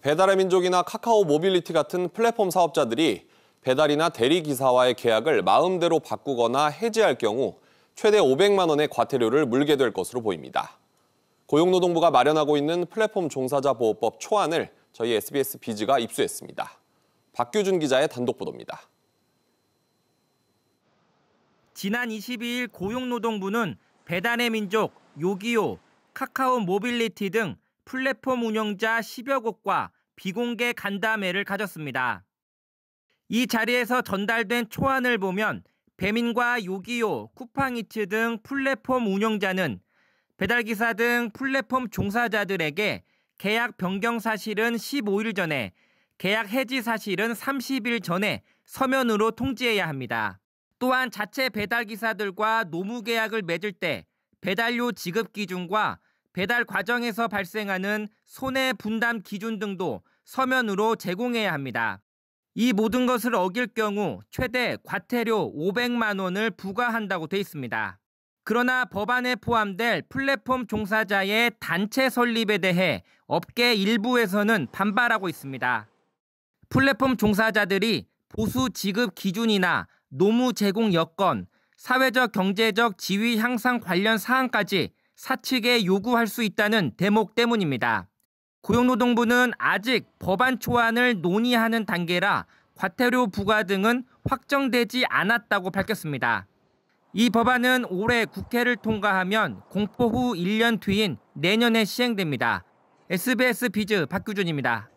배달의 민족이나 카카오 모빌리티 같은 플랫폼 사업자들이 배달이나 대리기사와의 계약을 마음대로 바꾸거나 해지할 경우 최대 500만 원의 과태료를 물게 될 것으로 보입니다. 고용노동부가 마련하고 있는 플랫폼 종사자 보호법 초안을 저희 SBS 비즈가 입수했습니다. 박규준 기자의 단독 보도입니다. 지난 22일 고용노동부는 배달의 민족, 요기요, 카카오 모빌리티 등 플랫폼 운영자 10여 곳과 비공개 간담회를 가졌습니다. 이 자리에서 전달된 초안을 보면 배민과 요기요, 쿠팡이츠 등 플랫폼 운영자는 배달기사 등 플랫폼 종사자들에게 계약 변경 사실은 15일 전에, 계약 해지 사실은 30일 전에 서면으로 통지해야 합니다. 또한 자체 배달기사들과 노무계약을 맺을 때 배달료 지급 기준과 배달 과정에서 발생하는 손해 분담 기준 등도 서면으로 제공해야 합니다. 이 모든 것을 어길 경우 최대 과태료 500만 원을 부과한다고 돼 있습니다. 그러나 법안에 포함될 플랫폼 종사자의 단체 설립에 대해 업계 일부에서는 반발하고 있습니다. 플랫폼 종사자들이 보수 지급 기준이나 노무 제공 여건, 사회적 경제적 지위 향상 관련 사항까지 사측에 요구할 수 있다는 대목 때문입니다. 고용노동부는 아직 법안 초안을 논의하는 단계라 과태료 부과 등은 확정되지 않았다고 밝혔습니다. 이 법안은 올해 국회를 통과하면 공포 후 1년 뒤인 내년에 시행됩니다. SBS 비즈 박규준입니다.